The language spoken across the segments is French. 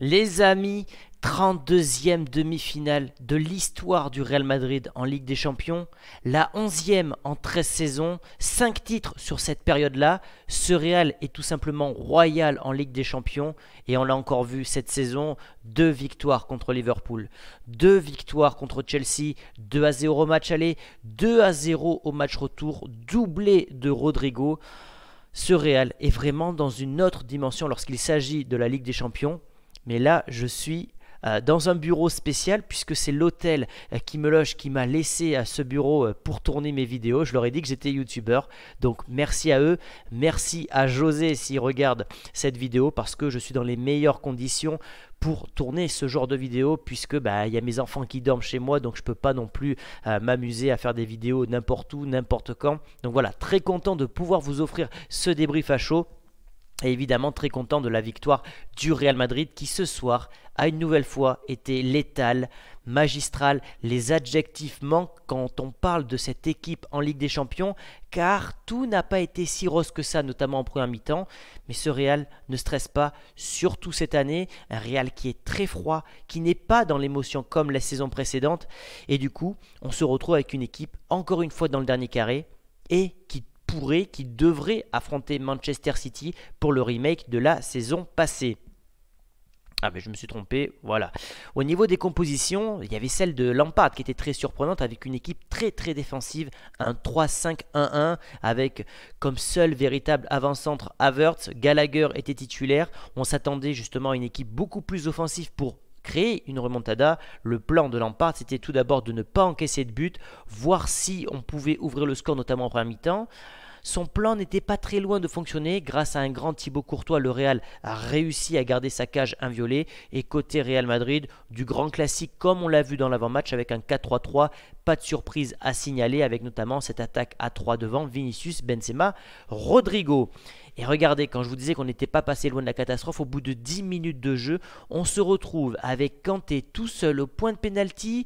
Les amis, 32e demi-finale de l'histoire du Real Madrid en Ligue des Champions, la 11e en 13 saisons, 5 titres sur cette période-là. Ce Real est tout simplement royal en Ligue des Champions et on l'a encore vu cette saison, 2 victoires contre Liverpool, 2 victoires contre Chelsea, 2 à 0 au match aller, 2 à 0 au match retour, doublé de Rodrigo. Ce Real est vraiment dans une autre dimension lorsqu'il s'agit de la Ligue des Champions. Mais là, je suis euh, dans un bureau spécial puisque c'est l'hôtel euh, qui me loge qui m'a laissé à ce bureau euh, pour tourner mes vidéos. Je leur ai dit que j'étais youtubeur. Donc merci à eux, merci à José s'il regarde cette vidéo parce que je suis dans les meilleures conditions pour tourner ce genre de vidéo puisque bah, il y a mes enfants qui dorment chez moi donc je ne peux pas non plus m'amuser à faire des vidéos n'importe où, n'importe quand. Donc voilà, très content de pouvoir vous offrir ce débrief à chaud. Et évidemment très content de la victoire du Real Madrid qui ce soir a une nouvelle fois été létale, magistral Les adjectifs manquent quand on parle de cette équipe en Ligue des Champions car tout n'a pas été si rose que ça, notamment en première mi-temps. Mais ce Real ne stresse pas, surtout cette année. Un Real qui est très froid, qui n'est pas dans l'émotion comme la saison précédente. Et du coup, on se retrouve avec une équipe encore une fois dans le dernier carré et qui pourrait, qui devrait affronter Manchester City pour le remake de la saison passée. Ah mais je me suis trompé, voilà. Au niveau des compositions, il y avait celle de Lampard qui était très surprenante avec une équipe très très défensive, un 3-5-1-1 avec comme seul véritable avant-centre Havertz, Gallagher était titulaire. On s'attendait justement à une équipe beaucoup plus offensive pour créer une remontada. Le plan de Lampard, c'était tout d'abord de ne pas encaisser de but, voir si on pouvait ouvrir le score, notamment en première mi-temps. Son plan n'était pas très loin de fonctionner. Grâce à un grand Thibaut Courtois, le Real a réussi à garder sa cage inviolée. Et côté Real Madrid, du grand classique comme on l'a vu dans l'avant-match avec un 4-3-3. Pas de surprise à signaler avec notamment cette attaque à 3 devant Vinicius, Benzema, Rodrigo. Et regardez, quand je vous disais qu'on n'était pas passé loin de la catastrophe, au bout de 10 minutes de jeu, on se retrouve avec Kanté tout seul au point de pénalty.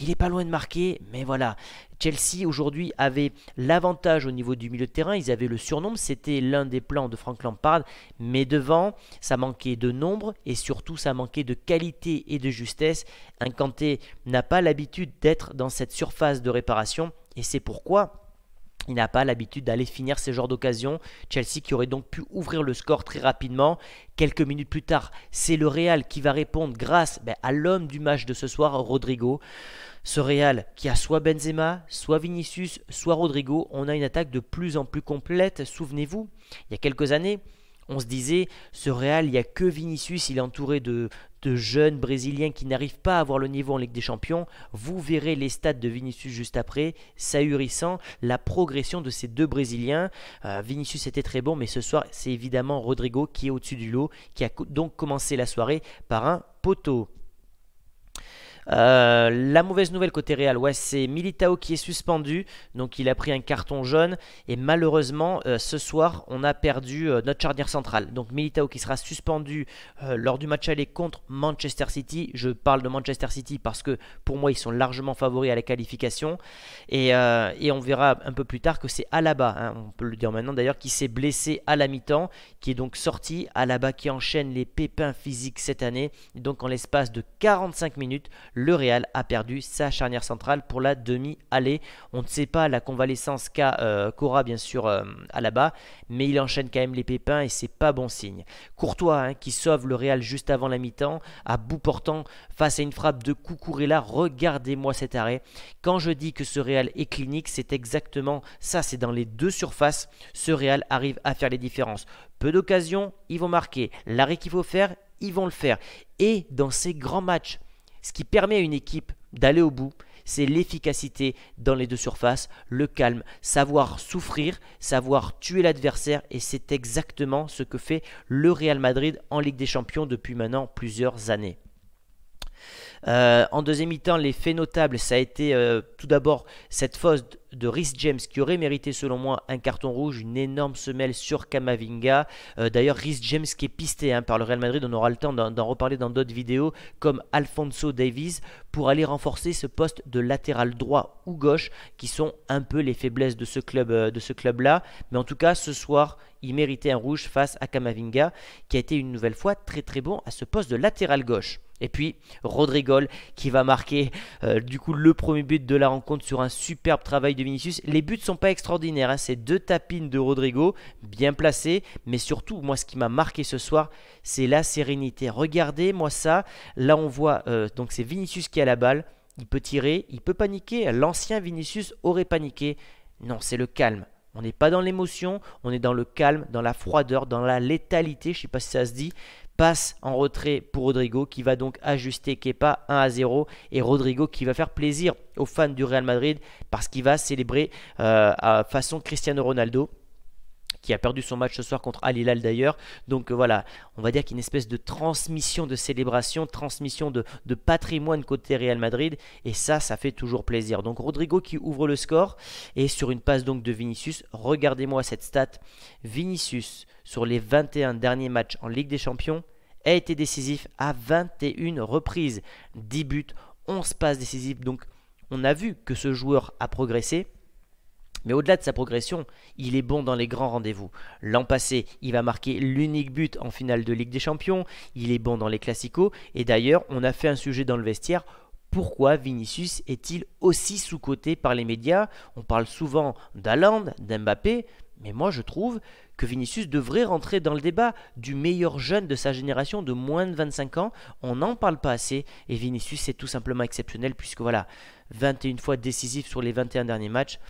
Il n'est pas loin de marquer, mais voilà. Chelsea aujourd'hui avait l'avantage au niveau du milieu de terrain. Ils avaient le surnom, c'était l'un des plans de Frank Lampard. Mais devant, ça manquait de nombre et surtout ça manquait de qualité et de justesse. Un Kanté n'a pas l'habitude d'être dans cette surface de réparation et c'est pourquoi il n'a pas l'habitude d'aller finir ces genres d'occasions. Chelsea qui aurait donc pu ouvrir le score très rapidement. Quelques minutes plus tard, c'est le Real qui va répondre grâce ben, à l'homme du match de ce soir, Rodrigo. Ce Real qui a soit Benzema, soit Vinicius, soit Rodrigo, on a une attaque de plus en plus complète. Souvenez-vous, il y a quelques années, on se disait, ce Real, il n'y a que Vinicius, il est entouré de, jeunes Brésiliens qui n'arrivent pas à avoir le niveau en Ligue des Champions. Vous verrez les stats de Vinicius juste après, s'ahurissant la progression de ces deux Brésiliens. Euh, Vinicius était très bon, mais ce soir, c'est évidemment Rodrigo qui est au-dessus du lot, qui a donc commencé la soirée par un poteau. Euh, la mauvaise nouvelle côté Real, ouais, c'est Militao qui est suspendu. Donc il a pris un carton jaune. Et malheureusement, euh, ce soir, on a perdu euh, notre charnière centrale. Donc Militao qui sera suspendu lors du match aller contre Manchester City. Je parle de Manchester City parce que pour moi, ils sont largement favoris à la qualification. Et, on verra un peu plus tard que c'est Alaba, hein. on peut le dire maintenant d'ailleurs, qui s'est blessé à la mi-temps, qui est donc sorti. Alaba qui enchaîne les pépins physiques cette année. Donc en l'espace de 45 minutes, le Real a perdu sa charnière centrale pour la demi-allée. On ne sait pas la convalescence qu'a Cora euh, bien sûr à euh, la bas, mais il enchaîne quand même les pépins et c'est pas bon signe. Courtois hein, qui sauve le Real juste avant la mi-temps, à bout portant face à une frappe de Cucurella. Regardez-moi cet arrêt. Quand je dis que ce Real est clinique, c'est exactement ça. C'est dans les deux surfaces, ce Real arrive à faire les différences. Peu d'occasions, ils vont marquer. L'arrêt qu'il faut faire, ils vont le faire. Et dans ces grands matchs, ce qui permet à une équipe d'aller au bout, c'est l'efficacité dans les deux surfaces, le calme, savoir souffrir, savoir tuer l'adversaire et c'est exactement ce que fait le Real Madrid en Ligue des Champions depuis maintenant plusieurs années. Euh, en deuxième mi-temps, les faits notables, ça a été euh, tout d'abord cette fausse de Rhys James qui aurait mérité selon moi un carton rouge, une énorme semelle sur Kamavinga. Euh, d'ailleurs Rhys James qui est pisté hein, par le Real Madrid, on aura le temps d'en reparler dans d'autres vidéos comme Alfonso Davies pour aller renforcer ce poste de latéral droit ou gauche qui sont un peu les faiblesses de ce club, de ce club là. Mais en tout cas ce soir il méritait un rouge face à Kamavinga qui a été une nouvelle fois très très bon à ce poste de latéral gauche. Et puis Rodrigo qui va marquer euh, du coup le premier but de la rencontre sur un superbe travail de Vinicius. Les buts ne sont pas extraordinaires, Ces hein. c'est deux tapines de Rodrigo bien placées, mais surtout moi ce qui m'a marqué ce soir, c'est la sérénité. Regardez-moi ça, là on voit euh, donc c'est Vinicius qui a la balle, il peut tirer, il peut paniquer. L'ancien Vinicius aurait paniqué. Non, c'est le calme. On n'est pas dans l'émotion, on est dans le calme, dans la froideur, dans la létalité, je ne sais pas si ça se dit, passe en retrait pour Rodrigo qui va donc ajuster Kepa 1 à 0 et Rodrigo qui va faire plaisir aux fans du Real Madrid parce qu'il va célébrer euh, à façon Cristiano Ronaldo qui a perdu son match ce soir contre Al Hilal d'ailleurs. Donc euh, voilà, on va dire qu'une espèce de transmission de célébration, transmission de, de, patrimoine côté Real Madrid. Et ça, ça fait toujours plaisir. Donc Rodrigo qui ouvre le score et sur une passe donc de Vinicius. Regardez-moi cette stat. Vinicius sur les 21 derniers matchs en Ligue des Champions a été décisif à 21 reprises. 10 buts, 11 passes décisives. Donc on a vu que ce joueur a progressé. Mais au-delà de sa progression, il est bon dans les grands rendez-vous. L'an passé, il va marquer l'unique but en finale de Ligue des Champions, il est bon dans les classicaux, et d'ailleurs, on a fait un sujet dans le vestiaire pourquoi Vinicius est-il aussi sous-coté par les médias On parle souvent d'Aland, d'Mbappé, mais moi je trouve que Vinicius devrait rentrer dans le débat du meilleur jeune de sa génération de moins de 25 ans. On n'en parle pas assez et Vinicius est tout simplement exceptionnel puisque voilà, 21 fois décisif sur les 21 derniers matchs.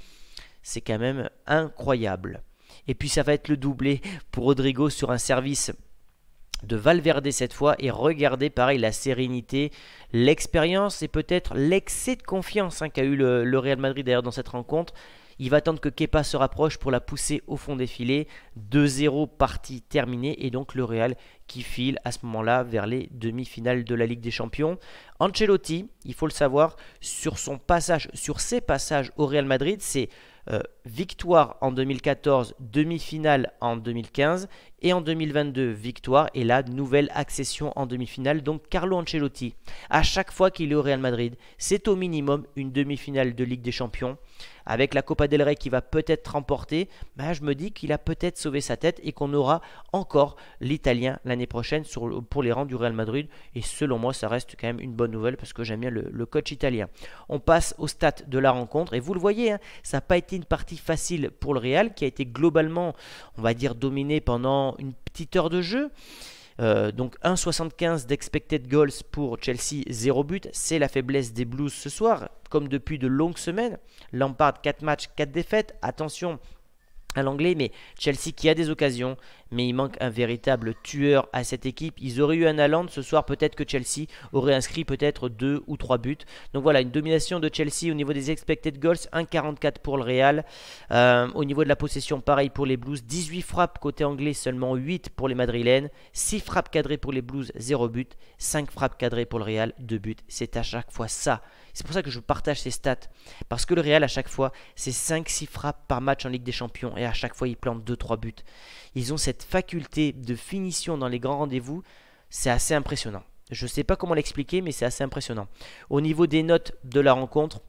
C'est quand même incroyable. Et puis ça va être le doublé pour Rodrigo sur un service de Valverde cette fois et regardez pareil la sérénité, l'expérience et peut-être l'excès de confiance hein, qu'a eu le, le, Real Madrid d'ailleurs dans cette rencontre. Il va attendre que Kepa se rapproche pour la pousser au fond des filets. 2-0 partie terminée et donc le Real qui file à ce moment-là vers les demi-finales de la Ligue des Champions. Ancelotti, il faut le savoir, sur son passage, sur ses passages au Real Madrid, c'est euh, victoire en 2014, demi-finale en 2015 et en 2022 victoire et la nouvelle accession en demi-finale. Donc Carlo Ancelotti, à chaque fois qu'il est au Real Madrid, c'est au minimum une demi-finale de Ligue des Champions. Avec la Copa del Rey qui va peut-être remporter, bah, je me dis qu'il a peut-être sauvé sa tête et qu'on aura encore l'Italien l'année prochaine pour les rangs du Real Madrid. Et selon moi, ça reste quand même une bonne nouvelle parce que j'aime bien le, coach italien. On passe au stade de la rencontre. Et vous le voyez, hein, ça n'a pas été une partie facile pour le Real qui a été globalement, on va dire, dominé pendant une petite heure de jeu. Euh, donc 1,75 d'expected goals pour Chelsea, 0 but. C'est la faiblesse des Blues ce soir, comme depuis de longues semaines. Lampard, 4 matchs, 4 défaites. Attention à l'anglais, mais Chelsea qui a des occasions mais il manque un véritable tueur à cette équipe. Ils auraient eu un Allende ce soir, peut-être que Chelsea aurait inscrit peut-être 2 ou 3 buts. Donc voilà, une domination de Chelsea au niveau des expected goals, 1,44 pour le Real. Euh, au niveau de la possession, pareil pour les Blues, 18 frappes côté anglais, seulement 8 pour les Madrilènes, 6 frappes cadrées pour les Blues, 0 but, 5 frappes cadrées pour le Real, 2 buts. C'est à chaque fois ça. C'est pour ça que je partage ces stats. Parce que le Real, à chaque fois, c'est 5-6 frappes par match en Ligue des Champions. Et à chaque fois, ils plantent 2-3 buts. Ils ont cette faculté de finition dans les grands rendez-vous, c'est assez impressionnant. Je ne sais pas comment l'expliquer, mais c'est assez impressionnant. Au niveau des notes de la rencontre,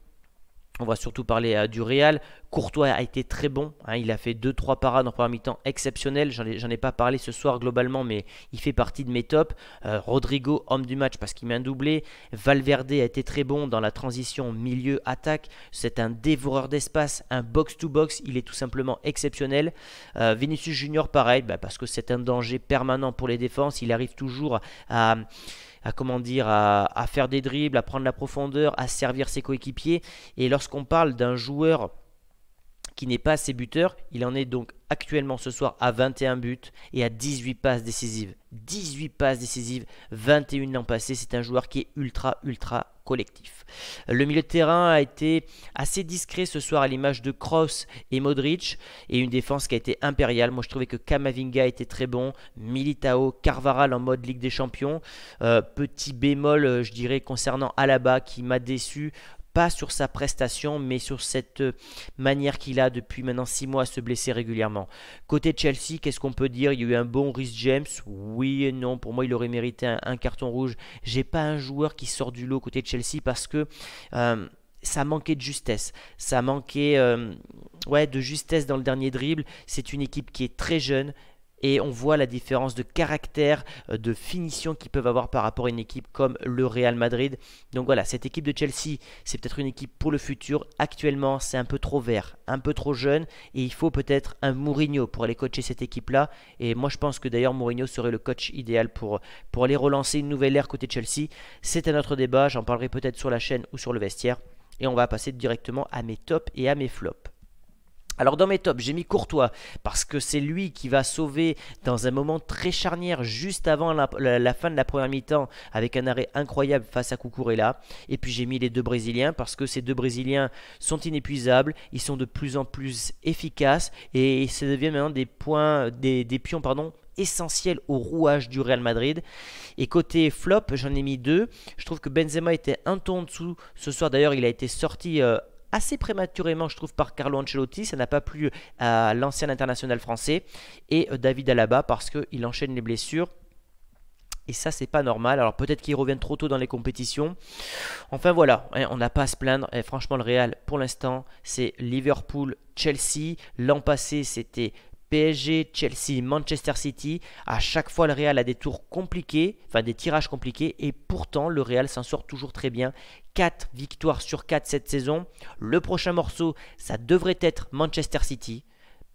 on va surtout parler euh, du Real. Courtois a été très bon. Hein. il a fait 2-3 parades en première mi-temps exceptionnelles. J'en ai, ai, pas parlé ce soir globalement, mais il fait partie de mes tops. Euh, Rodrigo, homme du match parce qu'il m'a un doublé. Valverde a été très bon dans la transition milieu-attaque. C'est un dévoreur d'espace, un box-to-box. Il est tout simplement exceptionnel. Euh, Vinicius Junior, pareil, bah, parce que c'est un danger permanent pour les défenses. Il arrive toujours à à comment dire, à, faire des dribbles, à prendre la profondeur, à servir ses coéquipiers. Et lorsqu'on parle d'un joueur qui n'est pas assez buteur. Il en est donc actuellement ce soir à 21 buts et à 18 passes décisives. 18 passes décisives, 21 l'an passé. C'est un joueur qui est ultra, ultra collectif. Le milieu de terrain a été assez discret ce soir à l'image de Kroos et Modric et une défense qui a été impériale. Moi je trouvais que Kamavinga était très bon, Militao, Carvaral en mode Ligue des Champions. Euh, petit bémol euh, je dirais concernant Alaba qui m'a déçu pas sur sa prestation, mais sur cette euh, manière qu'il a depuis maintenant 6 mois à se blesser régulièrement. Côté Chelsea, qu'est-ce qu'on peut dire Il y a eu un bon Rhys James, oui et non, pour moi il aurait mérité un, carton rouge. J'ai pas un joueur qui sort du lot côté Chelsea parce que... Euh, ça manquait de justesse, ça manquait euh, ouais, de justesse dans le dernier dribble. C'est une équipe qui est très jeune, et on voit la différence de caractère, euh, de finition qu'ils peuvent avoir par rapport à une équipe comme le Real Madrid. Donc voilà, cette équipe de Chelsea, c'est peut-être une équipe pour le futur. Actuellement, c'est un peu trop vert, un peu trop jeune, et il faut peut-être un Mourinho pour aller coacher cette équipe-là. Et moi, je pense que d'ailleurs, Mourinho serait le coach idéal pour, aller relancer une nouvelle ère côté Chelsea. C'est un autre débat, j'en parlerai peut-être sur la chaîne ou sur le vestiaire. Et on va passer directement à mes tops et à mes flops. Alors dans mes tops, j'ai mis Courtois parce que c'est lui qui va sauver dans un moment très charnière juste avant la, fin de la première mi-temps avec un arrêt incroyable face à Cucurella. Et puis j'ai mis les deux Brésiliens parce que ces deux Brésiliens sont inépuisables, ils sont de plus en plus efficaces et ça devient maintenant des points, des, pions pardon, au rouage du Real Madrid. Et côté flop, j'en ai mis deux. Je trouve que Benzema était un ton en dessous ce soir. D'ailleurs, il a été sorti euh, assez prématurément, je trouve, par Carlo Ancelotti. Ça n'a pas plu à l'ancien international français et euh, David Alaba parce qu'il enchaîne les blessures. Et ça, c'est pas normal. Alors peut-être qu'il revient trop tôt dans les compétitions. Enfin voilà, hein, on n'a pas à se plaindre. Et franchement, le Real, pour l'instant, c'est Liverpool, Chelsea. L'an passé, c'était PSG, Chelsea, Manchester City. À chaque fois, le Real a des tours compliqués, enfin des tirages compliqués, et pourtant, le Real s'en sort toujours très bien. 4 victoires sur 4 cette saison. Le prochain morceau, ça devrait être Manchester City.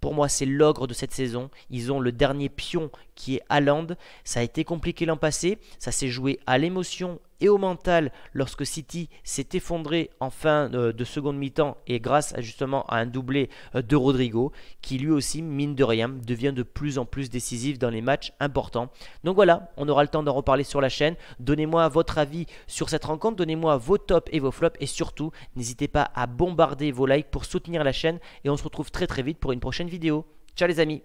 Pour moi, c'est l'ogre de cette saison. Ils ont le dernier pion qui est Haaland. Ça a été compliqué l'an passé. Ça s'est joué à l'émotion et au mental lorsque City s'est effondré en fin euh, de seconde mi-temps et grâce justement à un doublé euh, de Rodrigo qui lui aussi, mine de rien, devient de plus en plus décisif dans les matchs importants. Donc voilà, on aura le temps d'en reparler sur la chaîne. Donnez-moi votre avis sur cette rencontre, donnez-moi vos tops et vos flops et surtout, n'hésitez pas à bombarder vos likes pour soutenir la chaîne et on se retrouve très très vite pour une prochaine vidéo. Ciao les amis